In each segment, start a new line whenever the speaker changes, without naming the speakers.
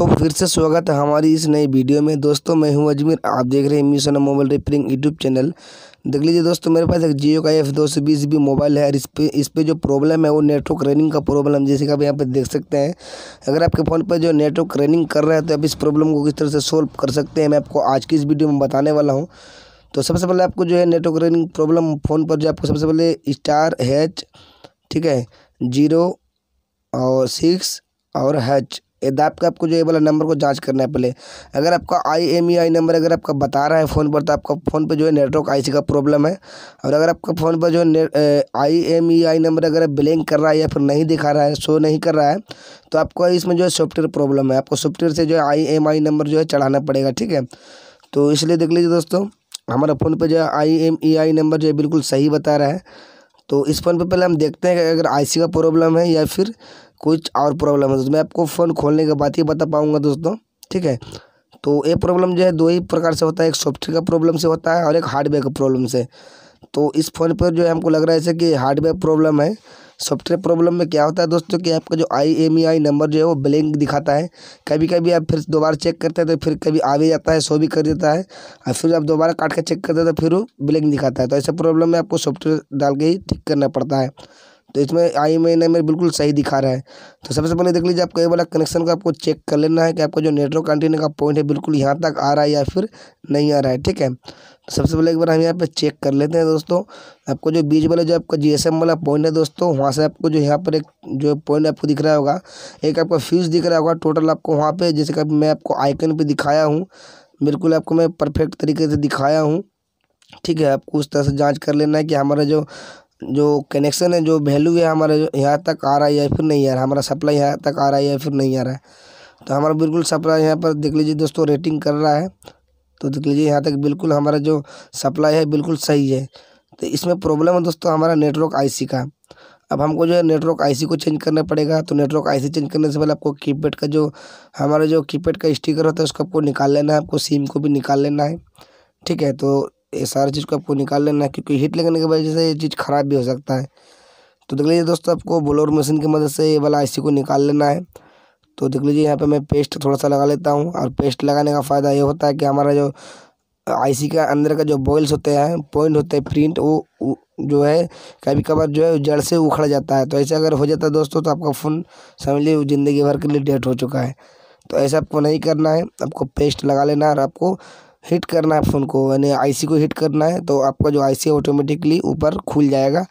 तो फिर से स्वागत है हमारी इस नई वीडियो में दोस्तों मैं हूं अजमेर आप देख रहे हैं mission mobile repairing YouTube channel देख लीजिए दोस्तों मेरे पास एक जियो का एफ दो सौ बीस बी मोबाइल है और इस पर इस पर जो प्रॉब्लम है वो नेटवर्क रनिंग का प्रॉब्लम जैसे कि आप यहाँ पर देख सकते हैं अगर आपके फ़ोन पर जो नेटवर्क रनिंग कर रहा है तो आप इस प्रॉब्लम को किस तरह से सोल्व कर सकते हैं मैं आपको आज की इस वीडियो में बताने वाला हूँ तो सबसे पहले आपको जो है नेटवर्क रनिंग प्रॉब्लम फ़ोन पर जो आपको सबसे पहले स्टार हैच ठीक है जीरो और सिक्स और हैच यदि का आपको जो ये वाला नंबर को जांच करना है पहले अगर आपका आई एम ई आई नंबर अगर आपका बता रहा है फ़ोन पर तो आपका फ़ोन पर जो है नेटवर्क आईसी का प्रॉब्लम है और अगर आपका फ़ोन पर जो है I M E I number अगर ब्लैंक कर रहा है या फिर नहीं दिखा रहा है शो नहीं कर रहा है तो आपको इसमें जो है सॉफ्टवेयर प्रॉब्लम है आपको सॉफ्टवेयर से जो है आई एम आई नंबर जो है चढ़ाना पड़ेगा ठीक है तो इसलिए देख लीजिए दोस्तों हमारा फ़ोन पर जो है I M E I number जो है बिल्कुल सही बता रहा है तो इस फ़ोन पे पहले हम देखते हैं कि अगर आईसी का प्रॉब्लम है या फिर कुछ और प्रॉब्लम है तो मैं आपको फ़ोन खोलने के बाद ही बता पाऊँगा दोस्तों ठीक है तो ये प्रॉब्लम जो है दो ही प्रकार से होता है एक सॉफ्टवेयर का प्रॉब्लम से होता है और एक हार्डवेयर का प्रॉब्लम से तो इस फ़ोन पर जो है हमको लग रहा है जैसे कि हार्डवेयर प्रॉब्लम है सॉफ्टवेयर प्रॉब्लम में क्या होता है दोस्तों कि आपका जो आई एम ई आई नंबर जो है वो ब्लैंक दिखाता है कभी कभी आप फिर दोबारा चेक करते हैं तो फिर कभी आ भी जाता है शो भी कर देता है और फिर आप दोबारा काट कर चेक करते हैं तो फिर वो ब्लैंक दिखाता है तो ऐसे प्रॉब्लम में आपको सॉफ्टवेयर डाल के ही ठीक करना पड़ता है तो इसमें आई आई मेरे बिल्कुल सही दिखा रहा है तो सबसे पहले देख लीजिए आपका ये वाला कनेक्शन का आपको चेक कर लेना है कि आपका जो नेटवर्क एंटीना का पॉइंट है बिल्कुल यहाँ तक आ रहा है या फिर नहीं आ रहा है ठीक है तो सबसे पहले एक बार हम यहाँ पे चेक कर लेते हैं दोस्तों आपको जो बीच वाला जो आपका जी वाला पॉइंट है दोस्तों वहाँ से आपको जो यहाँ पर एक जो पॉइंट आपको दिख रहा होगा एक आपका फ्यूज़ दिख रहा होगा टोटल आपको वहाँ पर जैसे कि मैं आपको आइकन पर दिखाया हूँ बिल्कुल आपको मैं परफेक्ट तरीके से दिखाया हूँ ठीक है आपको उस तरह से जांच कर लेना है कि हमारा जो जो कनेक्शन है जो वैल्यू है हमारे यहाँ तक आ रहा है या फिर नहीं आ रहा हमारा सप्लाई यहाँ तक आ रहा है या फिर नहीं आ रहा है तो हमारा बिल्कुल सप्लाई यहाँ पर देख लीजिए दोस्तों रेटिंग कर रहा है तो देख लीजिए यहाँ तक बिल्कुल हमारा जो सप्लाई है बिल्कुल सही है तो इसमें प्रॉब्लम है दोस्तों हमारा नेटवर्क आईसी का अब हमको जो है नेटवर्क आईसी को चेंज करना पड़ेगा तो नेटवर्क आईसी चेंज करने से पहले आपको कीपैड का जो हमारा जो कीपैड का स्टिकर होता है उसको आपको निकाल लेना है आपको सिम को भी निकाल लेना है ठीक है तो ये सारा चीज़ को आपको निकाल लेना है क्योंकि हीट लगने की वजह से ये चीज़ ख़राब भी हो सकता है तो देख लीजिए दोस्तों आपको ब्लोअर मशीन की मदद से ये वाला इसी को निकाल लेना है तो देख लीजिए यहाँ पे मैं पेस्ट थोड़ा सा लगा लेता हूँ और पेस्ट लगाने का फ़ायदा ये होता है कि हमारा जो आई का अंदर का जो बॉयल्स होते हैं पॉइंट होते हैं प्रिंट वो जो है कभी कभार जो है जड़ से उखड़ जाता है तो ऐसे अगर हो जाता है दोस्तों तो आपका फ़ोन समझ लीजिए ज़िंदगी भर के लिए डेट हो चुका है तो ऐसा आपको नहीं करना है आपको पेस्ट लगा लेना है और आपको हिट करना है फ़ोन को यानी आईसी को हिट करना है तो आपका जो आईसी है ऑटोमेटिकली ऊपर खुल जाएगा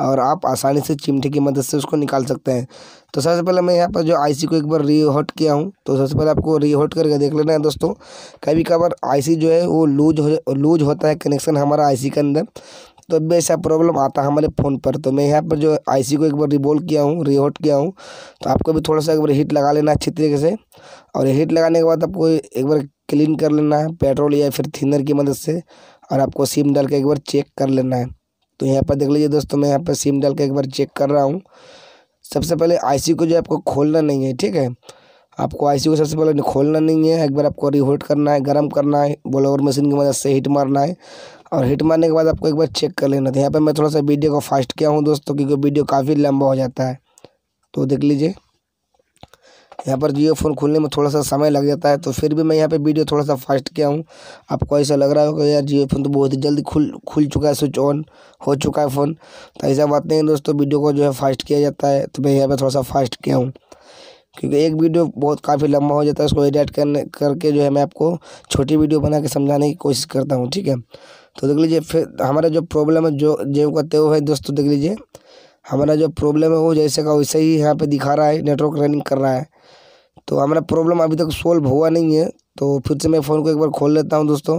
और आप आसानी से चिमटे की मदद से उसको निकाल सकते हैं तो सबसे पहले मैं यहाँ पर जो आईसी को एक बार री हॉट किया हूँ तो सबसे पहले आपको री हॉट करके देख लेना है दोस्तों कभी कभार आईसी जो है वो लूज हो लूज होता है कनेक्शन हमारा आईसी के अंदर तो भी ऐसा प्रॉब्लम आता है हमारे फ़ोन पर तो मैं यहाँ पर जो आईसी को एक बार रिबोल किया हूँ रीहॉट किया हूँ तो आपको भी थोड़ा सा एक बार हीट लगा लेना अच्छी तरीके से और हीट लगाने के बाद आपको एक बार क्लीन कर लेना है पेट्रोल या फिर थिनर की मदद से और आपको सिम डाल के एक बार चेक कर लेना है तो यहाँ पर देख लीजिए दोस्तों मैं यहाँ पर सिम डाल के एक बार चेक कर रहा हूँ सबसे पहले आईसी को जो आपको खोलना नहीं है ठीक है आपको आईसी को सबसे पहले खोलना नहीं है एक बार आपको रिहोट करना है गर्म करना है बोलोवर मशीन की मदद से हीट मारना है और हीट मारने के बाद आपको एक बार चेक कर लेना था तो यहाँ पर मैं थोड़ा सा वीडियो को फास्ट किया हूँ दोस्तों क्योंकि वीडियो काफ़ी लंबा हो जाता है तो देख लीजिए यहाँ पर जियो फ़ोन खुलने में थोड़ा सा समय लग जाता है तो फिर भी मैं यहाँ पे वीडियो थोड़ा सा फास्ट किया हूँ आपको ऐसा लग रहा होगा यार जियो फ़ोन तो बहुत ही जल्दी खुल खुल चुका है स्विच ऑन हो चुका है फ़ोन तो ऐसा बात नहीं है दोस्तों वीडियो को जो है फास्ट किया जाता है तो मैं यहाँ पर थोड़ा सा फास्ट किया हूँ क्योंकि एक वीडियो बहुत काफ़ी लंबा हो जाता है उसको एडिट करने करके जो है मैं आपको छोटी वीडियो बना के समझाने की कोशिश करता हूँ ठीक है तो देख लीजिए फिर हमारा जो प्रॉब्लम है जो जेव का तेव तो है दोस्तों देख लीजिए हमारा जो प्रॉब्लम है वो जैसे का वैसे ही यहाँ पे दिखा रहा है नेटवर्क रनिंग कर रहा है तो हमारा प्रॉब्लम अभी तक सोल्व हुआ नहीं है तो फिर से मैं फ़ोन को एक बार खोल लेता हूँ दोस्तों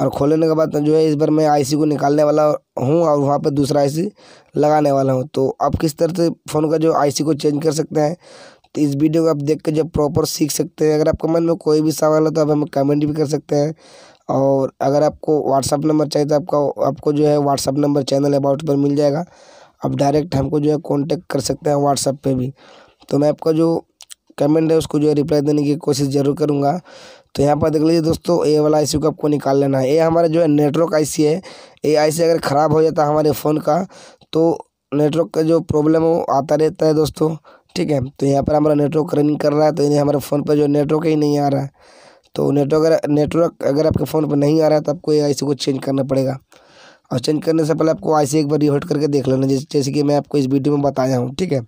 और खोलने के बाद जो है इस बार मैं आईसी को निकालने वाला हूँ और वहाँ पर दूसरा आईसी लगाने वाला हूँ तो आप किस तरह से फ़ोन का जो आईसी को चेंज कर सकते हैं तो इस वीडियो को आप देख कर जब प्रॉपर सीख सकते हैं अगर आपके मन में कोई भी सवाल हो तो आप हमें कमेंट भी कर सकते हैं और अगर आपको व्हाट्सअप नंबर चाहिए तो आपका आपको जो है व्हाट्सअप नंबर चैनल अबाउट पर मिल जाएगा आप डायरेक्ट हमको जो है कॉन्टेक्ट कर सकते हैं व्हाट्सअप पर भी तो मैं आपका जो कमेंट है उसको जो है रिप्लाई देने की कोशिश जरूर करूँगा तो यहाँ पर देख लीजिए दोस्तों ए वाला आईसी को आपको निकाल लेना है ये हमारा जो है नेटवर्क आईसी है ये आईसी अगर ख़राब हो जाता है हमारे फ़ोन का तो नेटवर्क का जो प्रॉब्लम है वो आता रहता है दोस्तों ठीक है तो यहाँ पर हमारा नेटवर्क रनिंग कर रहा है तो इन्हें हमारे फ़ोन पर जो नेटवर्क ही नहीं आ रहा है तो नेटवर्क अगर नेटवर्क अगर आपके फ़ोन पर नहीं आ रहा है तो आपको ये आई को चेंज करना पड़ेगा और चेंज करने से पहले आपको आई एक बार रिहोट करके देख लेना जैसे कि मैं आपको इस वीडियो में बताया हूँ ठीक है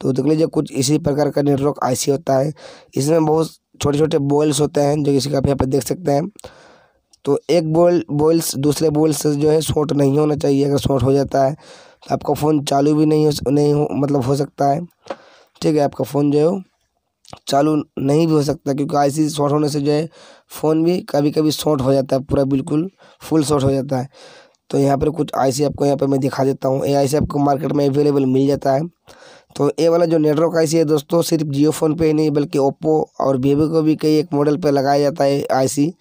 तो देख लीजिए कुछ इसी प्रकार का नेटवर्क आईसी होता है इसमें बहुत छोटे छोटे बॉयल्स होते हैं जो किसी का आप यहाँ पर देख सकते हैं तो एक बॉयल बॉयल्स दूसरे बॉयल से जो है शॉर्ट नहीं होना चाहिए अगर शॉर्ट हो जाता है तो आपका फ़ोन चालू भी नहीं हो नहीं हो मतलब हो सकता है ठीक है आपका फ़ोन जो है चालू नहीं भी हो सकता क्योंकि आईसी शॉर्ट होने से जो है फ़ोन भी कभी कभी शॉर्ट हो जाता है पूरा बिल्कुल फुल शॉर्ट हो जाता है तो यहाँ पर कुछ आईसी आपको यहाँ पर मैं दिखा देता हूँ ये आईसी आपको मार्केट में अवेलेबल मिल जाता है तो ये वाला जो नेटवर्क आई है दोस्तों सिर्फ जियो फ़ोन पे ही नहीं बल्कि ओप्पो और वीवो को भी कई एक मॉडल पे लगाया जाता है आईसी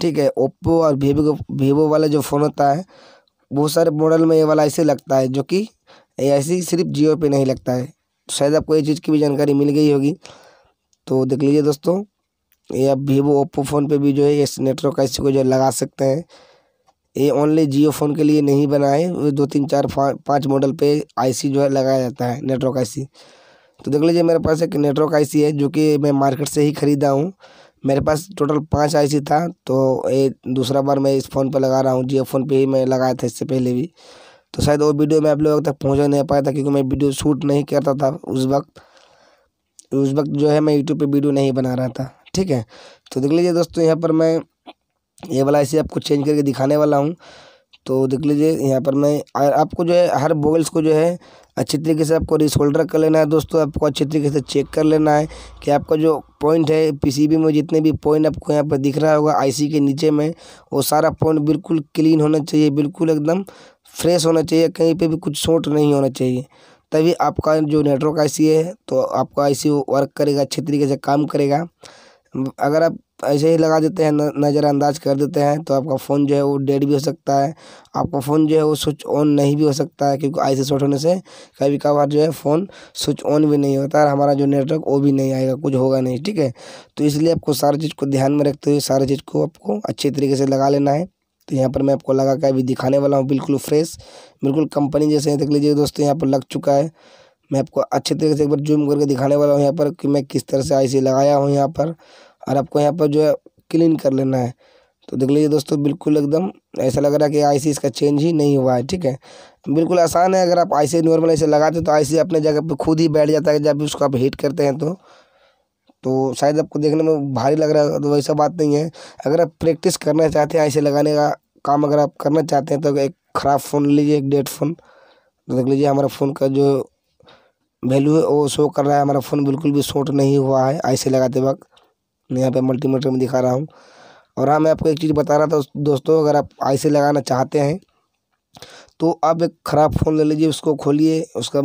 ठीक है ओप्पो और वीवो वीवो वाला जो फ़ोन होता है बहुत सारे मॉडल में ये वाला आईसी लगता है जो कि ऐसी सिर्फ जियो पे नहीं लगता है तो शायद आपको ये चीज़ की भी जानकारी मिल गई होगी तो देख लीजिए दोस्तों ये आप वीवो ओप्पो फ़ोन पर भी जो है इस नेटवर्क ऐसे को जो लगा सकते हैं ये ओनली जियो फ़ोन के लिए नहीं बनाए दो तीन चार पाँच मॉडल पे आईसी जो है लगाया जाता है नेटवर्क आईसी तो देख लीजिए मेरे पास एक नेटवर्क आईसी है जो कि मैं मार्केट से ही ख़रीदा हूँ मेरे पास टोटल पाँच आईसी था तो ये दूसरा बार मैं इस फ़ोन पर लगा रहा हूँ जियो फ़ोन पर ही मैं लगाया था इससे पहले भी तो शायद वो वीडियो मैं आप लोगों तक पहुँचा नहीं पाया था क्योंकि मैं वीडियो शूट नहीं करता था उस वक्त उस वक्त जो है मैं यूट्यूब पर वीडियो नहीं बना रहा था ठीक है तो देख लीजिए दोस्तों यहाँ पर मैं ये वाला ऐसे आपको चेंज करके दिखाने वाला हूँ तो देख लीजिए यहाँ पर मैं आपको जो है हर बोगल्स को जो है अच्छे तरीके से आपको रिसोल्डर कर लेना है दोस्तों आपको अच्छे तरीके से चेक कर लेना है कि आपका जो पॉइंट है पीसीबी में जितने भी पॉइंट आपको यहाँ पर दिख रहा होगा आईसी के नीचे में वो सारा पॉइंट बिल्कुल क्लीन होना चाहिए बिल्कुल एकदम फ्रेश होना चाहिए कहीं पर भी कुछ शोट नहीं होना चाहिए तभी आपका जो नेटवर्क आई है तो आपका आई वर्क करेगा अच्छे तरीके से काम करेगा अगर आप ऐसे ही लगा देते हैं नज़रअंदाज कर देते हैं तो आपका फ़ोन जो है वो डेड भी हो सकता है आपका फ़ोन जो है वो स्विच ऑन नहीं भी हो सकता है क्योंकि ऐसे शॉर्ट होने से कभी कभार जो है फ़ोन स्विच ऑन भी नहीं होता है हमारा जो नेटवर्क वो भी नहीं आएगा कुछ होगा नहीं ठीक है तो इसलिए आपको सारी चीज़ को ध्यान में रखते हुए सारी चीज़ को आपको अच्छे तरीके से लगा लेना है तो यहाँ पर मैं आपको लगा के अभी दिखाने वाला हूँ बिल्कुल फ्रेश बिल्कुल कंपनी जैसे देख लीजिए दोस्तों यहाँ पर लग चुका है मैं आपको अच्छे तरीके से एक बार जूम करके दिखाने वाला हूँ यहाँ पर कि मैं किस तरह से आई लगाया हूँ यहाँ पर और आपको यहाँ पर जो है क्लीन कर लेना है तो देख लीजिए दोस्तों बिल्कुल एकदम ऐसा लग रहा है कि आई इसका चेंज ही नहीं हुआ है ठीक है बिल्कुल आसान है अगर आप आईसी नॉर्मल ऐसे लगाते तो आई अपने जगह पर खुद ही बैठ जाता है जब भी उसको आप हीट करते हैं तो तो शायद आपको देखने में भारी लग रहा है तो वैसा बात नहीं है अगर आप प्रैक्टिस करना चाहते हैं ऐसे लगाने का काम अगर आप करना चाहते हैं तो एक ख़राब फ़ोन लीजिए एक डेड फ़ोन तो देख लीजिए हमारा फ़ोन का जो वैल्यू है वो शो कर रहा है हमारा फ़ोन बिल्कुल भी शॉर्ट नहीं हुआ है ऐसे लगाते वक्त मैं यहाँ पे मल्टीमीटर में दिखा रहा हूँ और हाँ मैं आपको एक चीज़ बता रहा था दोस्तों अगर आप आईसी लगाना चाहते हैं तो आप एक ख़राब फ़ोन ले लीजिए उसको खोलिए उसका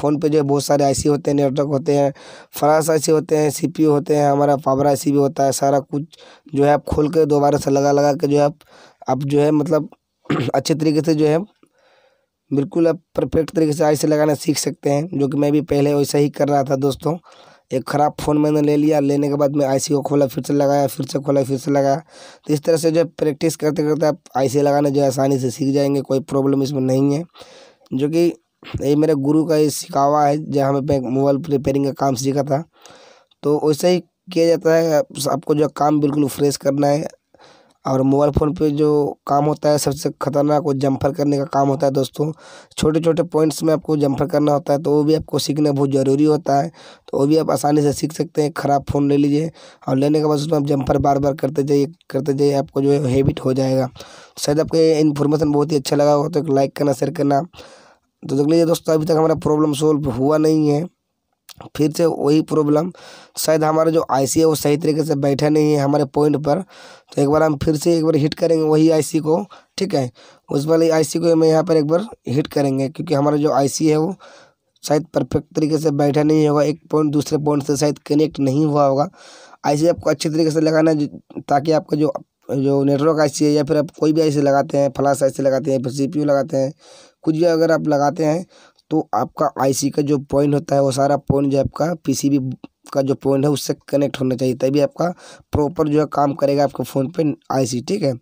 फ़ोन पे जो है बहुत सारे आईसी होते हैं नेटवर्क होते हैं फ्लास आईसी होते हैं सीपीयू होते हैं हमारा पावर आईसी भी होता है सारा कुछ जो है आप खोल के दोबारा से लगा लगा के जो है आप आप जो है मतलब अच्छे तरीके से जो है बिल्कुल आप परफेक्ट तरीके से आईसी लगाना सीख सकते हैं जो कि मैं भी पहले वैसा ही कर रहा था दोस्तों एक ख़राब फ़ोन मैंने ले लिया लेने के बाद मैं आई सी को खोला फिर से लगाया फिर से खोला फिर से लगाया तो इस तरह से जो प्रैक्टिस करते करते आप आई सी लगाना जो आसानी से सीख जाएंगे कोई प्रॉब्लम इसमें नहीं है जो कि ये मेरे गुरु का ये सिखावा है जहाँ हमें मोबाइल रिपेयरिंग का काम सीखा था तो वैसे ही किया जाता है आपको जो काम बिल्कुल फ्रेश करना है और मोबाइल फ़ोन पे जो काम होता है सबसे खतरनाक वो जंपर करने का काम होता है दोस्तों छोटे छोटे पॉइंट्स में आपको जंपर करना होता है तो वो भी आपको सीखना बहुत ज़रूरी होता है तो वो भी आप आसानी से सीख सकते हैं ख़राब फ़ोन ले लीजिए और लेने के बाद उसमें आप जंपर बार बार करते जाइए करते जाइए आपको जो हैबिट हो जाएगा तो शायद आपको इन्फॉर्मेशन बहुत ही अच्छा लगा हो तो लाइक करना शेयर करना तो देख लीजिए दोस्तों अभी तक हमारा प्रॉब्लम सोल्व हुआ नहीं है फिर से वही प्रॉब्लम शायद हमारा जो आई है वो सही तरीके से बैठा नहीं है हमारे पॉइंट पर तो एक बार हम फिर से एक बार हिट करेंगे वही आई को ठीक है उस वाले आई को मैं यहाँ पर एक बार हिट करेंगे क्योंकि हमारा जो आई है वो शायद परफेक्ट तरीके से बैठा नहीं होगा एक पॉइंट दूसरे पॉइंट से शायद कनेक्ट नहीं हुआ होगा आई आपको अच्छे तरीके से लगाना ताकि आपका जो जो नेटवर्क आई है या फिर आप कोई भी आई लगाते हैं फ्लाश आई लगाते हैं फिर सी लगाते हैं कुछ भी अगर आप लगाते हैं तो आपका आईसी का जो पॉइंट होता है वो सारा पॉइंट जो आपका पीसीबी का जो पॉइंट है उससे कनेक्ट होना चाहिए तभी आपका प्रॉपर जो है काम करेगा आपके फ़ोन पे आईसी ठीक है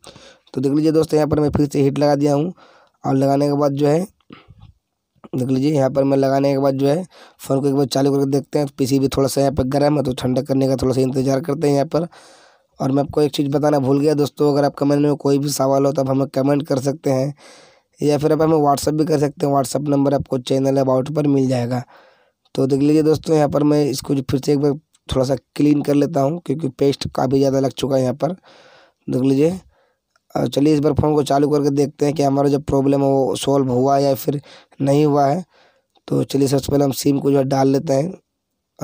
तो देख लीजिए दोस्तों यहाँ पर मैं फिर से हीट लगा दिया हूँ और लगाने के बाद जो है देख लीजिए यहाँ पर मैं लगाने के बाद जो है फ़ोन को एक बार चालू करके देखते हैं पी भी थोड़ा सा यहाँ पर गर्म है तो ठंडा करने का थोड़ा सा इंतजार करते हैं यहाँ पर और मैं आपको एक चीज़ बताना भूल गया दोस्तों अगर आप कमेंट में कोई भी सवाल हो तो आप हमें कमेंट कर सकते हैं या फिर आप हमें व्हाट्सअप भी कर सकते हैं व्हाट्सअप नंबर आपको चैनल अबाउट पर मिल जाएगा तो देख लीजिए दोस्तों यहाँ पर मैं इसको फिर से एक बार थोड़ा सा क्लीन कर लेता हूँ क्योंकि पेस्ट काफ़ी ज़्यादा लग चुका है यहाँ पर देख लीजिए और चलिए इस बार फ़ोन को चालू करके देखते हैं कि हमारा जो प्रॉब्लम है वो सॉल्व हुआ या फिर नहीं हुआ है तो चलिए सबसे पहले हम सिम को जो है डाल लेते हैं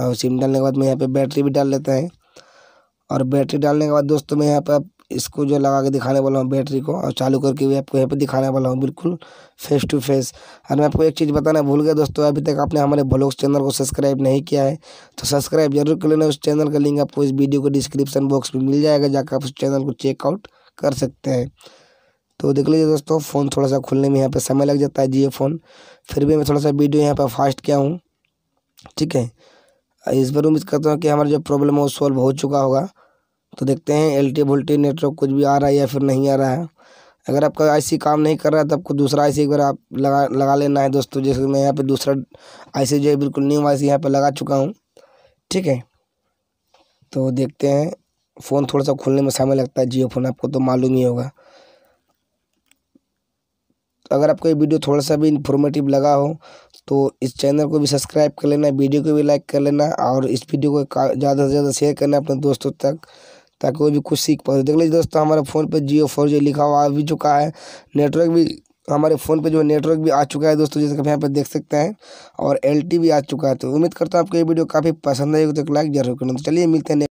और सिम डालने के बाद मैं यहाँ पर बैटरी भी डाल लेते हैं और बैटरी डालने के बाद दोस्तों मैं यहाँ पर इसको जो लगा के दिखाने वाला हूँ बैटरी को और चालू करके भी आपको यहाँ पे दिखाने वाला हूँ बिल्कुल फेस टू फेस और मैं आपको एक चीज़ बताना भूल गया दोस्तों अभी तक आपने हमारे ब्लॉग्स चैनल को सब्सक्राइब नहीं किया है तो सब्सक्राइब जरूर कर लेना उस चैनल का लिंक आपको इस वीडियो को डिस्क्रिप्शन बॉक्स में मिल जाएगा जाकर आप उस चैनल को चेकआउट कर सकते हैं तो देख लीजिए दोस्तों फ़ोन थोड़ा सा खुलने में यहाँ पर समय लग जाता है जी फ़ोन फिर भी मैं थोड़ा सा वीडियो यहाँ पर फास्ट किया हूँ ठीक है इस बार उम्मीद करता हूँ कि हमारा जो प्रॉब्लम है वो सॉल्व हो चुका होगा तो देखते हैं एल वोल्टेज नेटवर्क कुछ भी आ रहा है या फिर नहीं आ रहा है अगर आपका आईसी काम नहीं कर रहा है तो आपको दूसरा आईसी एक बार आप लगा लगा लेना है दोस्तों जैसे मैं यहाँ पे दूसरा आईसी जो है बिल्कुल न्यू आईसी यहाँ पे लगा चुका हूँ ठीक है तो देखते हैं फ़ोन थोड़ा सा खोलने में समय लगता है जियो फ़ोन आपको तो मालूम ही होगा तो अगर आपको ये वीडियो थोड़ा सा भी इन्फॉर्मेटिव लगा हो तो इस चैनल को भी सब्सक्राइब कर लेना वीडियो को भी लाइक कर लेना और इस वीडियो को ज़्यादा से ज़्यादा शेयर करना अपने दोस्तों तक ताकि कोई भी कुछ सीख पाए देख लीजिए दोस्तों हमारे फ़ोन पे जियो फोर जी लिखा हुआ आ भी चुका है नेटवर्क भी हमारे फ़ोन पे जो नेटवर्क भी आ चुका है दोस्तों जैसे कि आप यहाँ पर देख सकते हैं और एल भी आ चुका है तो उम्मीद करता हूँ आपको ये वीडियो काफ़ी पसंद आएगी तो एक लाइक जरूर करना तो चलिए मिलते हैं